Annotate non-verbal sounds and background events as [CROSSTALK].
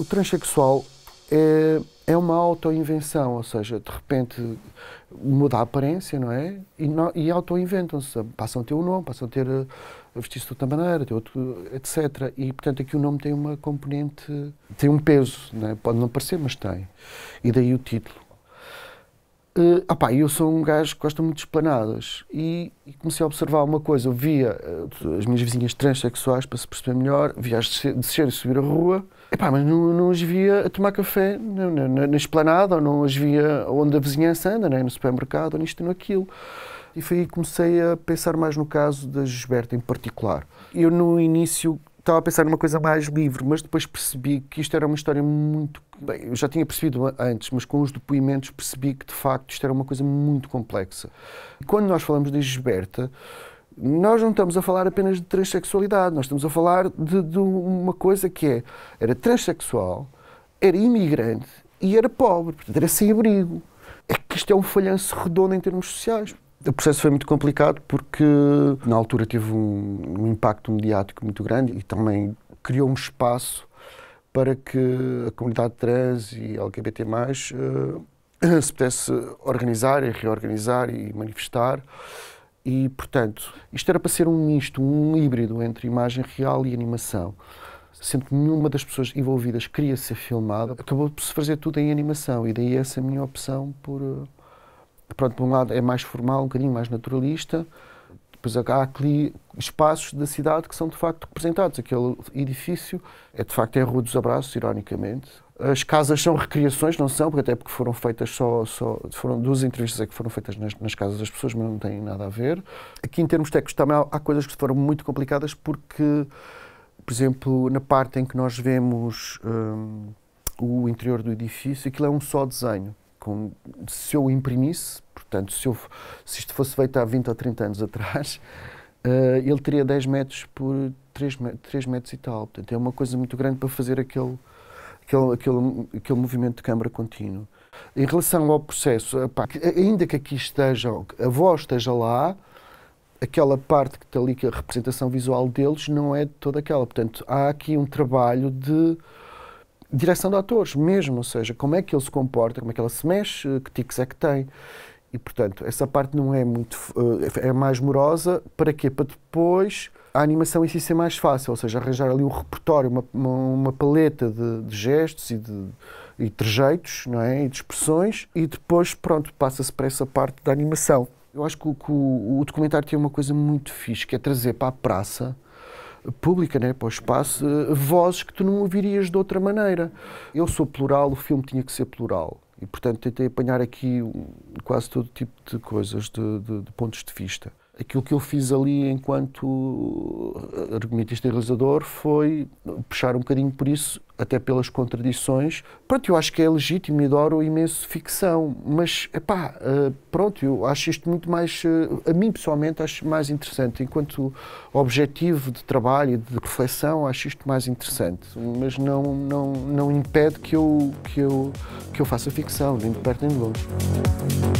o transexual é, é uma autoinvenção, ou seja, de repente muda a aparência, não é? E, e autoinventam-se, passam a ter o um nome, passam a ter eh, a vestir-se de outra maneira, de outro, etc. E, portanto, aqui o nome tem uma componente, tem um peso, não é? pode não parecer, mas tem. E daí o título. Uh, eh, opa, eu sou um gajo que gosta muito de esplanadas e, e, comecei a observar uma coisa. Eu via uh, as minhas vizinhas transexuais para se perceber melhor, via-as descer, e subir a rua, Epá, mas não, não as via a tomar café na, na, na esplanada, ou não as via onde a vizinhança anda, né? no supermercado, ou nisto e naquilo. E foi aí que comecei a pensar mais no caso da Gisberta em particular. Eu, no início, estava a pensar numa coisa mais livre, mas depois percebi que isto era uma história muito. Bem, eu já tinha percebido antes, mas com os depoimentos percebi que de facto isto era uma coisa muito complexa. E quando nós falamos de Gisberta, nós não estamos a falar apenas de transexualidade, nós estamos a falar de, de uma coisa que é: era transexual, era imigrante e era pobre, portanto era sem abrigo. É que isto é um falhanço redondo em termos sociais. O processo foi muito complicado porque, na altura, teve um, um impacto mediático muito grande e também criou um espaço para que a comunidade trans e LGBT+, uh, eh, [COUGHS] se pudesse organizar e reorganizar e manifestar. E, portanto, isto era para ser um misto, um híbrido entre imagem real e animação. sendo que nenhuma das pessoas envolvidas queria ser filmada, acabou por se fazer tudo em animação, e daí essa minha opção por eh, pronto, por um lado é mais formal, um bocadinho mais naturalista, depois há aqui espaços da cidade que são de facto representados. Aquele edifício é de facto é a Rua dos Abraços, ironicamente. As casas são recriações, não são, porque até porque foram feitas só, só foram duas entrevistas é que foram feitas nas, nas, casas das pessoas, mas não têm nada a ver. Aqui em termos técnicos também há, há coisas que foram muito complicadas porque, por exemplo, na parte em que nós vemos hum, o interior do edifício, aquilo é um só desenho com, se eu imprimisse, portanto, se, eu, se isto fosse feito há 20 ou 30 anos atrás, uh, [LAUGHS] ele teria 10 metros por 3, 3 metros e tal. Portanto, é uma coisa muito grande para fazer aquele, aquele, aquele, aquele movimento de câmara contínuo. Em relação ao processo, ainda que aqui esteja, a voz esteja lá, aquela parte que está ali, que é a representação visual deles, não é toda aquela. Portanto, há aqui um trabalho de direção de atores mesmo, ou seja, como é que ele se comporta, como é que ela se mexe, eh, que tics é que tem. E, portanto, essa parte não é muito. Eh, é mais morosa. Para quê? Para depois a animação em si ser mais fácil, ou seja, arranjar ali um repertório, uma, uma, uma paleta de, de, gestos e de e trejeitos, não é? E de expressões, e depois, pronto, passa-se para essa parte da animação. Eu acho que, o, que o, o documentário tem uma coisa muito fixe, que é trazer para a praça pública, né, para o espaço, vozes que tu não ouvirias de outra maneira. Eu sou plural, o filme tinha que ser plural. E, portanto, tentei apanhar aqui quase todo tipo de coisas, de, de, de pontos de vista aquilo que eu fiz ali enquanto eh, argumentista e realizador foi puxar um bocadinho por isso, até pelas contradições. Pronto, eu acho que é legítimo e adoro imenso ficção, mas, pá eh, pronto, eu acho isto muito mais, eh, a mim pessoalmente, acho mais interessante. Enquanto objetivo de trabalho e de reflexão, acho isto mais interessante, mas não, não, não impede que eu, que, eu, que eu faça ficção, nem de perto nem de longe.